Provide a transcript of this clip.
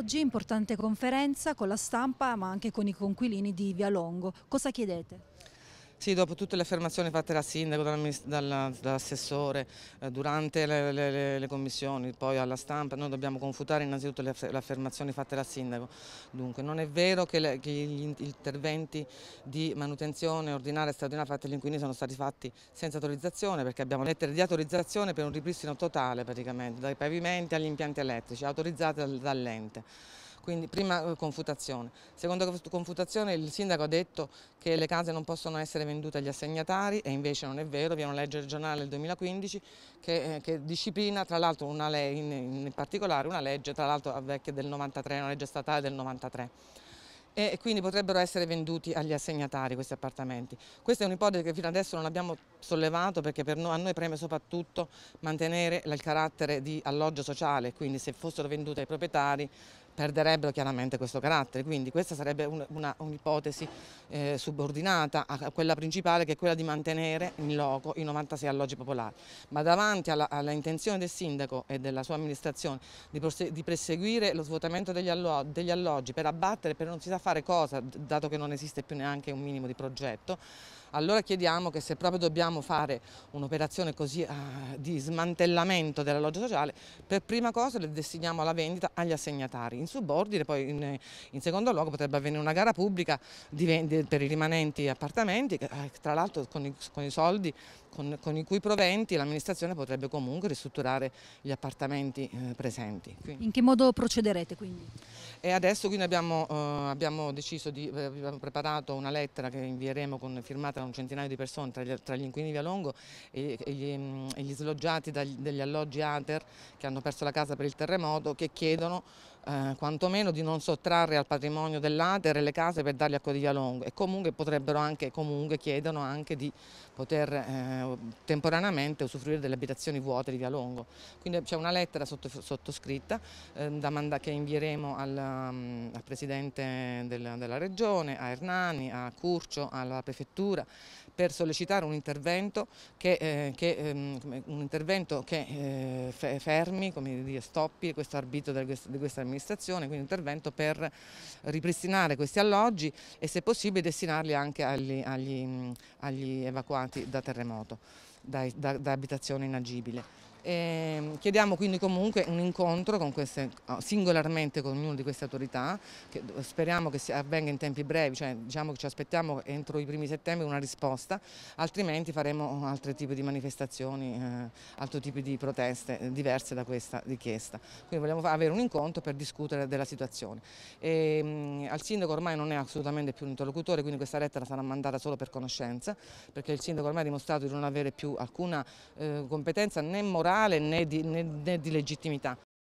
Oggi importante conferenza con la stampa ma anche con i conquilini di Via Longo. Cosa chiedete? Sì, dopo tutte le affermazioni fatte dal sindaco, dall'assessore, eh, durante le, le, le, commissioni, poi alla stampa, noi dobbiamo confutare innanzitutto le, affermazioni fatte dal sindaco. Dunque, non è vero che, le, che gli interventi di manutenzione ordinaria e straordinaria fatti all'inquilino sono stati fatti senza autorizzazione, perché abbiamo lettere di autorizzazione per un ripristino totale praticamente, dai pavimenti agli impianti elettrici, autorizzate dall'ente. Quindi prima eh, confutazione. Seconda confutazione il sindaco ha detto che le case non possono essere vendute agli assegnatari e invece non è vero, vi è una legge regionale del 2015 che, eh, che disciplina tra l'altro in, in particolare una legge tra l'altro vecchia del 93, una legge statale del 93 e quindi potrebbero essere venduti agli assegnatari questi appartamenti. Questa è un'ipotesi che fino adesso non abbiamo sollevato perché per noi, a noi preme soprattutto mantenere il carattere di alloggio sociale, quindi se fossero vendute ai proprietari perderebbero chiaramente questo carattere, quindi questa sarebbe un'ipotesi un eh, subordinata a quella principale che è quella di mantenere in loco i 96 alloggi popolari, ma davanti alla, alla intenzione del sindaco e della sua amministrazione di, di perseguire lo svuotamento degli, allo degli alloggi per abbattere, per non si sa fare cosa, dato che non esiste più neanche un minimo di progetto, allora chiediamo che se proprio dobbiamo fare un'operazione così uh, di smantellamento dell'alloggio sociale, per prima cosa le destiniamo alla vendita agli assegnatari. In subordine poi in, in secondo luogo potrebbe avvenire una gara pubblica di, per i rimanenti appartamenti, eh, tra l'altro con i, con i soldi con, con, i cui proventi l'amministrazione potrebbe comunque ristrutturare gli appartamenti eh, presenti. Quindi. In che modo procederete quindi? E adesso quindi abbiamo, eh, abbiamo deciso di, eh, abbiamo preparato una lettera che invieremo con firmata circa un centinaio di persone tra gli, tra gli inquilini di Via Longo e, e, gli, mm, e gli sloggiati dagli, degli alloggi ATER che hanno perso la casa per il terremoto che chiedono eh, quantomeno di non sottrarre al patrimonio dell'Ader le case per darle a Longo e comunque potrebbero anche, comunque chiedono anche di poter eh, temporaneamente usufruire delle abitazioni vuote di Via Longo. Quindi c'è una lettera sottoscritta eh, che invieremo al, mm, al Presidente del, della Regione, a Ernani, a Curcio, alla Prefettura per sollecitare un intervento che, eh, che, um, un intervento che eh, fermi, come dire, stoppi questo arbitro di questa amministrazione amministrazione, quindi intervento per ripristinare questi alloggi e se possibile destinarli anche agli, agli, agli evacuati da terremoto, da, da, da abitazione inagibile. E ehm, chiediamo quindi comunque un incontro con queste, oh, singolarmente con ognuna di queste autorità, che eh, speriamo che avvenga in tempi brevi, cioè diciamo che ci aspettiamo entro i primi settembre una risposta, altrimenti faremo oh, altri tipi di manifestazioni, eh, altri tipi di proteste eh, diverse da questa richiesta. Quindi vogliamo avere un incontro per discutere della situazione. E, ehm, mh, al sindaco ormai non è assolutamente più un interlocutore, quindi questa lettera sarà mandata solo per conoscenza, perché il sindaco ormai ha dimostrato di non avere più alcuna eh, competenza né morale morale né di, né, né di legittimità.